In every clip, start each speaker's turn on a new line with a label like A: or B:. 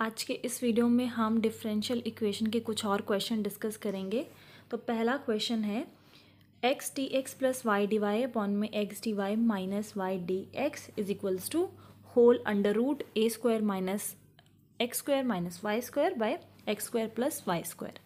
A: आज के इस वीडियो में हम डिफरेंशियल इक्वेशन के कुछ और क्वेश्चन डिस्कस करेंगे तो पहला क्वेश्चन है x t x plus Y D y upon में x D Y minus Y D x is equals to whole under root a square minus x square minus y square by x square plus Y square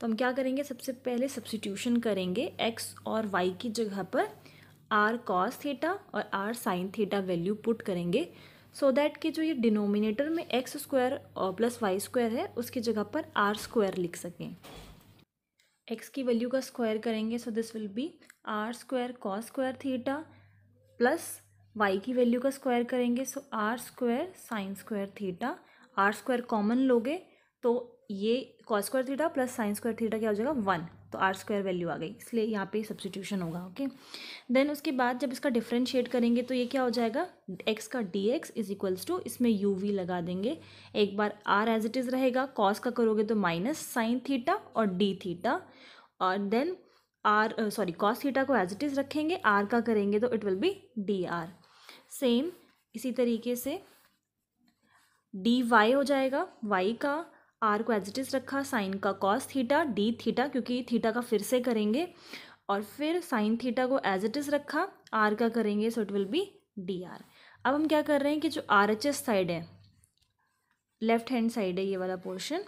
A: तो हम क्या करेंगे सबसे पहले substitution करेंगे x और Y की जगह पर आर कॉस थीटा और R sine theta value put करेंगे सो so दैट कि जो ये डिनोमिनेटर में X square plus Y square है उसकी जगह पर आर स्क्वायर लिख सकें एक्स की वैल्यू का स्क्वायर करेंगे so this will be R square cos square theta plus Y की वैल्यू का स्क्वायर करेंगे so R square sine square theta R square common लोगे तो ये cos square theta plus sine square theta क्या हो जाएगा वन तो आर स्क्वायर वैल्यू आ गई इसलिए यहाँ पे सब्सिट्यूशन होगा ओके देन उसके बाद जब इसका डिफ्रेंशिएट करेंगे तो ये क्या हो जाएगा एक्स का D x is equals to इसमें यू वी लगा देंगे एक बार आर एज इट इज़ रहेगा कॉस का करोगे तो माइनस साइन थीटा और डी थीटा और then R sorry cos theta को एज इट इज़ रखेंगे आर का करेंगे तो it will be D R same इसी तरीके से डी वाई हो जाएगा वाई का आर को इज़ रखा साइन का कॉस थीटा डी थीटा क्योंकि थीटा का फिर से करेंगे और फिर साइन थीटा को इज रखा आर का करेंगे so it will be D R अब हम क्या कर रहे हैं कि जो आर एच एस साइड है लेफ्ट हैंड साइड है ये वाला पोर्शन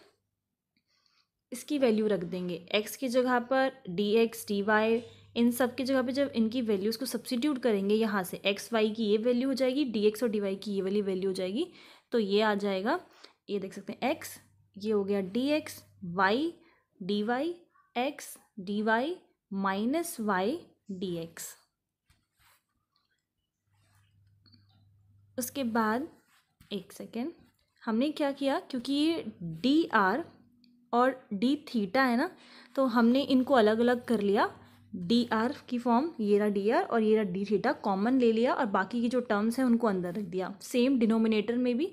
A: इसकी वैल्यू रख देंगे एक्स की जगह पर डी एक्स डी वाई इन सब की जगह पे जब इनकी वैल्यूज़ को सब्सिट्यूट करेंगे यहाँ से एक्स वाई की ये वैल्यू हो जाएगी डी एक्स और डी वाई की ये वाली वैल्यू हो जाएगी तो ये आ जाएगा ये देख सकते हैं एक्स ये हो गया D X Y D Y X D Y minus Y D X उसके बाद एक सेकेंड हमने क्या किया क्योंकि ये डी आर और डी थीटा है ना तो हमने इनको अलग अलग कर लिया डी आर की फॉर्म ये रहा डी आर और ये रहा डी थीटा कॉमन ले लिया और बाकी की जो टर्म्स हैं उनको अंदर रख दिया सेम डिनोमिनेटर में भी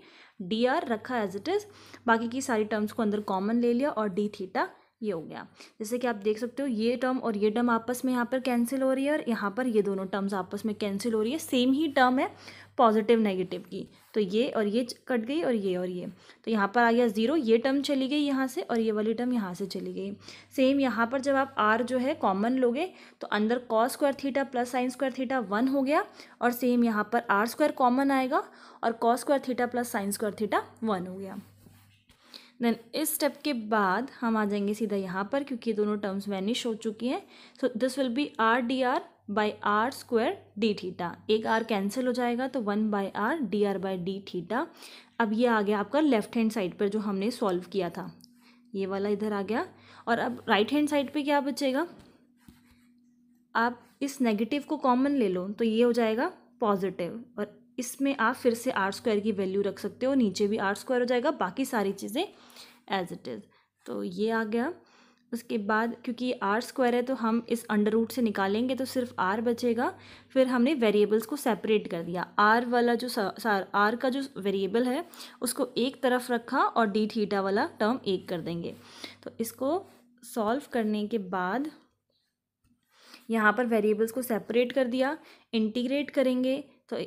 A: डी आर रखा एज इट इज़ बाकी की सारी टर्म्स को अंदर कॉमन ले लिया और डी थीटा ये हो गया जैसे कि आप देख सकते हो ये टर्म और ये टर्म आपस में यहाँ पर कैंसिल हो रही है और यहाँ पर ये दोनों टर्म्स आपस में कैंसिल हो रही है सेम ही टर्म है पॉजिटिव नेगेटिव की तो ये और ये कट गई और ये और ये तो यहाँ पर आ गया ज़ीरो ये टर्म चली गई यहाँ से और ये वाली टर्म यहाँ से चली गई सेम यहाँ पर जब आप आर जो है कॉमन लोगे तो अंदर cos square theta plus sine square theta one हो गया और सेम यहाँ पर आर स्क्वायर कॉमन आएगा और cos square theta plus sine square theta one हो गया देन इस स्टेप के बाद हम आ जाएंगे सीधा यहाँ पर क्योंकि दोनों टर्म्स वैनिश हो चुकी हैं so this will be R D R by R square D theta एक आर कैंसिल हो जाएगा तो one by R D R by D theta अब ये आ गया आपका लेफ्ट हैंड साइड पर जो हमने सॉल्व किया था ये वाला इधर आ गया और अब राइट हैंड साइड पे क्या बचेगा आप इस नेगेटिव को कॉमन ले लो तो ये हो जाएगा पॉजिटिव और इसमें आप फिर से आर स्क्वायर की वैल्यू रख सकते हो नीचे भी आर स्क्वायर हो जाएगा बाकी सारी चीज़ें एज इट इज़ तो ये आ गया उसके बाद क्योंकि आर स्क्वायर है तो हम इस अंडर रूट से निकालेंगे तो सिर्फ आर बचेगा फिर हमने वेरिएबल्स को सेपरेट कर दिया आर वाला जो आर का जो वेरिएबल है उसको एक तरफ रखा और डी थीटा वाला टर्म एक कर देंगे तो इसको सॉल्व करने के बाद यहाँ पर वेरिएबल्स को सेपरेट कर दिया इंटीग्रेट करेंगे तो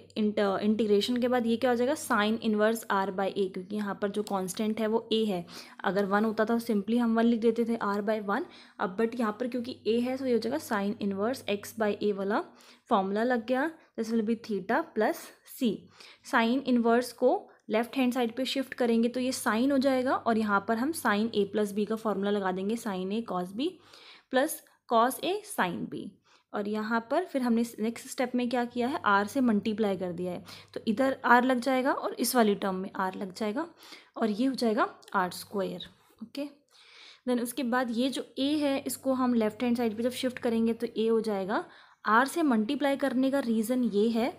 A: इंटीग्रेशन के बाद ये क्या हो जाएगा sine inverse R by A क्योंकि यहाँ पर जो कांस्टेंट है वो ए है अगर वन होता था तो सिंपली हम वन लिख देते थे आर बाय वन अब बट यहाँ पर क्योंकि ए है तो ये हो जाएगा sine inverse X by A वाला फॉर्मूला लग गया this will be theta plus C sine inverse को लेफ्ट हैंड साइड पे शिफ्ट करेंगे तो ये साइन हो जाएगा और यहाँ पर हम साइन ए प्लस बी का फॉर्मूला लगा देंगे sine A cos B plus cos A sine B और यहाँ पर फिर हमने नेक्स्ट स्टेप में क्या किया है आर से मल्टीप्लाई कर दिया है तो इधर आर लग जाएगा और इस वाली टर्म में आर लग जाएगा और ये हो जाएगा आर स्क्वायर ओके देन उसके बाद ये जो ए है इसको हम लेफ्ट हैंड साइड पे जब शिफ्ट करेंगे तो ए हो जाएगा आर से मल्टीप्लाई करने का रीज़न ये है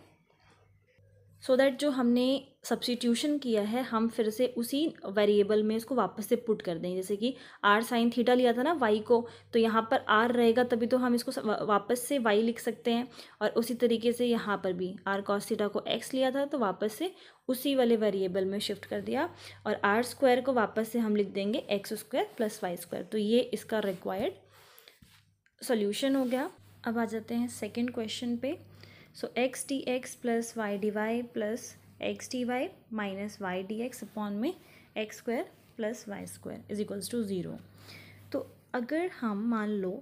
A: सो so दैट जो हमने सब्सिट्यूशन किया है हम फिर से उसी वेरिएबल में इसको वापस से पुट कर देंगे जैसे कि आर साइन थीटा लिया था ना वाई को तो यहाँ पर आर रहेगा तभी तो हम इसको वापस से वाई लिख सकते हैं और उसी तरीके से यहाँ पर भी आर कॉस थीटा को एक्स लिया था तो वापस से उसी वाले वेरिएबल में शिफ्ट कर दिया और आर स्क्वायर को वापस से हम लिख देंगे X square plus Y square तो ये इसका रिक्वायर्ड सोल्यूशन हो गया अब आ जाते हैं सेकेंड क्वेश्चन पे so X X plus Y D Y plus X D Y minus Y D X upon में X square plus Y square is equals to zero तो अगर हम मान लो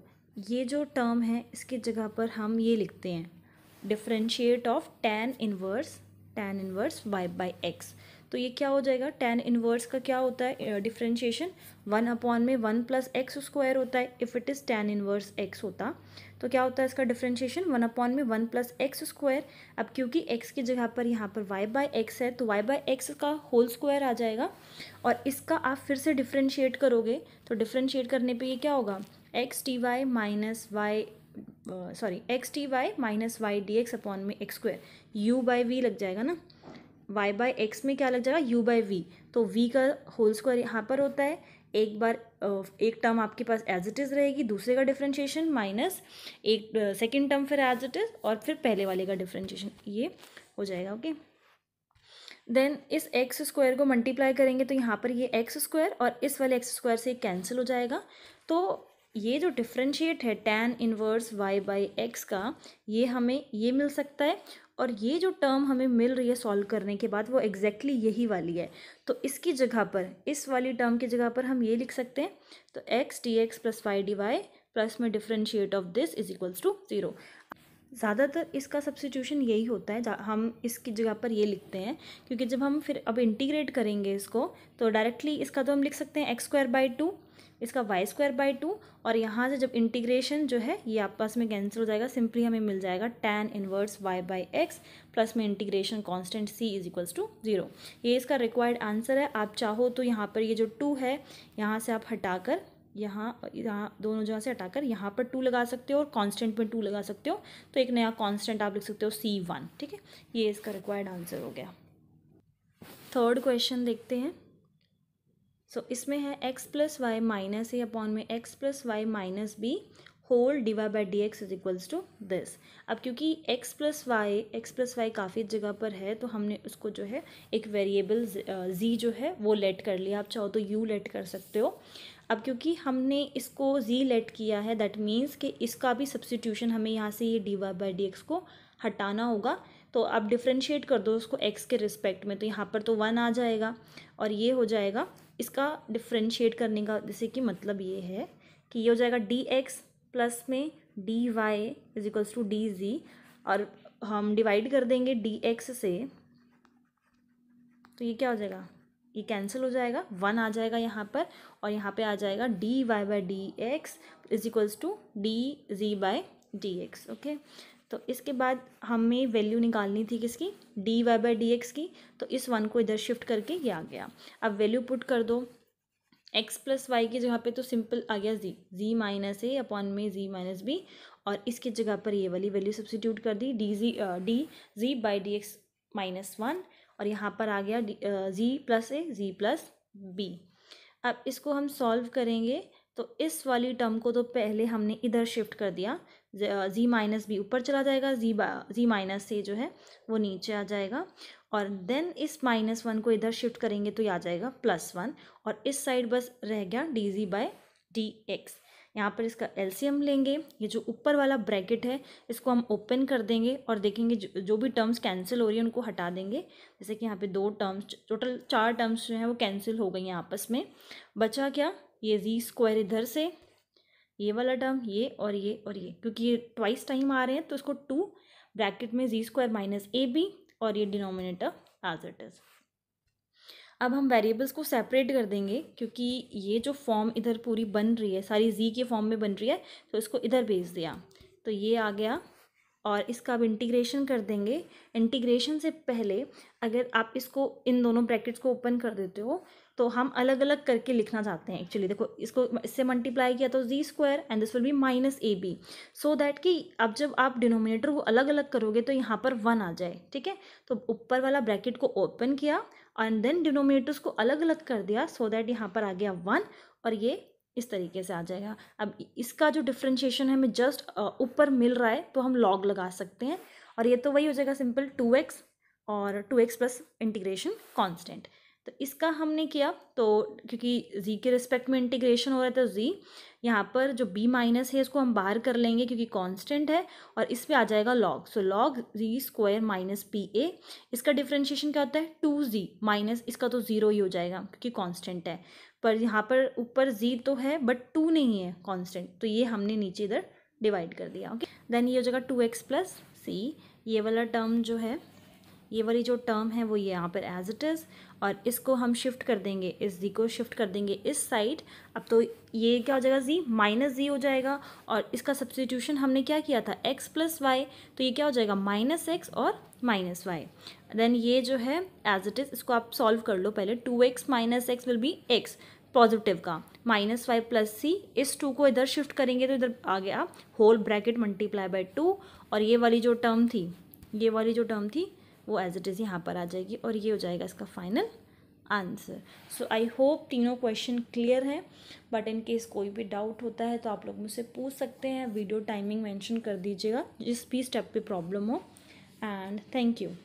A: ये जो टर्म है इसकी जगह पर हम ये लिखते हैं differentiate of tan inverse tan inverse Y by X तो ये क्या हो जाएगा टेन इनवर्स का क्या होता है डिफ्रेंशिएशन वन अपॉन में वन प्लस एक्स स्क्वायर होता है if it is tan inverse X होता तो क्या होता है इसका डिफ्रेंशिएशन वन अपॉन में वन प्लस एक्स स्क्वायर अब क्योंकि एक्स की जगह पर यहाँ पर वाई बाय एक्स है तो वाई बाय एक्स का होल स्क्वायर आ जाएगा और इसका आप फिर से डिफ्रेंशिएट करोगे तो डिफ्रेंशिएट करने पे ये क्या होगा X T Y minus Y sorry X T Y minus Y D X upon में X square U by V लग जाएगा ना y बाई एक्स में क्या लग जाएगा u बाई वी तो v का होल स्क्वायर यहाँ पर होता है एक बार एक टर्म आपके पास एज इट इज़ रहेगी दूसरे का डिफ्रेंशिएशन माइनस एक सेकेंड टर्म फिर एज इट इज़ और फिर पहले वाले का डिफ्रेंशिएशन ये हो जाएगा ओके देन इस एक्स स्क्वायर को मल्टीप्लाई करेंगे तो यहाँ पर ये एक्स स्क्वायर और इस वाले एक्स स्क्वायर से कैंसिल हो जाएगा तो ये जो डिफ्रेंशिएट है tan inverse Y by X का ये हमें ये मिल सकता है और ये जो टर्म हमें मिल रही है सॉल्व करने के बाद वो एग्जैक्टली exactly यही वाली है तो इसकी जगह पर इस वाली टर्म की जगह पर हम ये लिख सकते हैं तो X D X plus Y D Y plus में differentiate of this is equals to zero ज़्यादातर इसका सब्सिट्यूशन यही होता है हम इसकी जगह पर ये लिखते हैं क्योंकि जब हम फिर अब इंटीग्रेट करेंगे इसको तो डायरेक्टली इसका तो हम लिख सकते हैं एक्स स्क्वायर बाई टू इसका वाई स्क्वायर बाई टू और यहाँ से जब इंटीग्रेशन जो है ये आपस में कैंसिल हो जाएगा सिंपली हमें मिल जाएगा tan inverse Y by X plus में integration constant C is equals to zero ये इसका रिक्वायर्ड आंसर है आप चाहो तो यहाँ पर ये जो टू है यहाँ से आप कर यहाँ यहाँ दोनों जगह से हटाकर यहाँ पर टू लगा सकते हो और कांस्टेंट में टू लगा सकते हो तो एक नया कांस्टेंट आप लिख सकते हो सी वन ठीक है ये इसका रिक्वायर्ड आंसर हो गया थर्ड क्वेश्चन देखते हैं सो so, इसमें है X plus Y minus A upon में X plus Y minus B whole divide by D x is equals to this अब क्योंकि X plus Y X plus Y काफ़ी जगह पर है तो हमने उसको जो है एक वेरिएबल जी uh, जो है वो लेट कर लिया आप चाहो तो यू लेट कर सकते हो अब क्योंकि हमने इसको जी लेट किया है दैट मीन्स कि इसका भी सब्सिट्यूशन हमें यहाँ से ये D Y by D X को हटाना होगा तो आप डिफ्रेंशिएट कर दो उसको एक्स के रिस्पेक्ट में तो यहाँ पर तो वन आ जाएगा और ये हो जाएगा इसका डिफ्रेंशिएट करने का जैसे कि मतलब ये है कि ये हो जाएगा डी एक्स प्लस में D Y is equals to D G और हम डिवाइड कर देंगे डी एक्स से तो ये क्या हो जाएगा ये कैंसिल हो जाएगा वन आ जाएगा यहाँ पर और यहाँ पे आ जाएगा D Y by D x is equals to D G by D X okay तो इसके बाद हमें वैल्यू निकालनी थी किसकी D Y by D X की तो इस वन को इधर शिफ्ट करके ये आ गया अब वैल्यू पुट कर दो एक्स प्लस वाई की जगह पे तो सिंपल आ गया जी जी माइनस ए अपॉन में जी माइनस बी और इसकी जगह पर ये वाली वैल्यू सब्सिट्यूट कर दी D G D G by D X minus one और यहाँ पर आ गया G plus A G plus B अब इसको हम सॉल्व करेंगे तो इस वाली टर्म को तो पहले हमने इधर शिफ्ट कर दिया जी माइनस बी ऊपर चला जाएगा जी बा जी माइनस ए जो है वो नीचे आ जाएगा और देन इस माइनस वन को इधर शिफ्ट करेंगे तो ये आ जाएगा प्लस वन और इस साइड बस रह गया D G by D X यहाँ पर इसका एलसीएम लेंगे ये जो ऊपर वाला ब्रैकेट है इसको हम ओपन कर देंगे और देखेंगे जो, जो भी टर्म्स कैंसिल हो रही है उनको हटा देंगे जैसे कि यहाँ पे दो टर्म्स टोटल चार टर्म्स जो हैं वो कैंसिल हो गई हैं आपस में बचा क्या ये जी स्क्वायर इधर से ये वाला टर्म ये और ये और ये क्योंकि ये ट्वाइस टाइम आ रहे हैं तो इसको टू ब्रैकेट में G square minus A B और ये डिनोमिनेटर एज इट इज़ अब हम वेरिएबल्स को सेपरेट कर देंगे क्योंकि ये जो फॉर्म इधर पूरी बन रही है सारी जी के फॉर्म में बन रही है तो इसको इधर भेज दिया तो ये आ गया और इसका अब इंटीग्रेशन कर देंगे इंटीग्रेशन से पहले अगर आप इसको इन दोनों ब्रैकेट्स को ओपन कर देते हो तो हम अलग अलग करके लिखना चाहते हैं एक्चुअली देखो इसको इससे मल्टीप्लाई किया तो G square and this will be minus A B so that कि अब जब आप डिनोमिनेटर को अलग अलग करोगे तो यहाँ पर वन आ जाए ठीक है तो ऊपर वाला ब्रैकेट को ओपन किया एंड देन डिनोमिनेटर्स को अलग अलग कर दिया सो so दैट यहाँ पर आ गया वन और ये इस तरीके से आ जाएगा अब इसका जो डिफ्रेंशिएशन है हमें जस्ट ऊपर मिल रहा है तो हम लॉग लगा सकते हैं और ये तो वही हो जाएगा सिंपल टू एक्स और two X plus integration constant तो इसका हमने किया तो क्योंकि जी के रिस्पेक्ट में इंटीग्रेशन हो रहा था जी तो यहाँ पर जो बी माइनस है इसको हम बाहर कर लेंगे क्योंकि कांस्टेंट है और इस पर आ जाएगा log so log G square minus P A इसका डिफ्रेंशिएशन क्या होता है टू जी माइनस इसका तो ज़ीरो ही हो जाएगा क्योंकि कांस्टेंट है पर यहाँ पर ऊपर जी तो है बट टू नहीं है कॉन्स्टेंट तो ये हमने नीचे इधर डिवाइड कर दिया ओके देन ये हो जाएगा टू एक्स प्लस सी ये वाला टर्म जो है ये वाली जो टर्म है वो यहाँ पर एज इट इज़ और इसको हम शिफ्ट कर देंगे इस जी को शिफ्ट कर देंगे इस साइड अब तो ये क्या हो जाएगा जी माइनस जी हो जाएगा और इसका सब्सटीट्यूशन हमने क्या किया था एक्स प्लस वाई तो ये क्या हो जाएगा माइनस एक्स और माइनस वाई देन ये जो है एज इट इज़ इसको आप सॉल्व कर लो पहले two X minus X will be X positive का माइनस वाई प्लस सी इस टू को इधर शिफ्ट करेंगे तो इधर आ गया whole bracket multiply by two और ये वाली जो टर्म थी ये वाली जो टर्म थी वो एज इट इज़ यहाँ पर आ जाएगी और ये हो जाएगा इसका final answer so I hope तीनों क्वेश्चन क्लियर हैं बट इन केस कोई भी डाउट होता है तो आप लोग मुझसे पूछ सकते हैं वीडियो टाइमिंग मेंशन कर दीजिएगा जिस भी स्टेप पे प्रॉब्लम हो एंड थैंक यू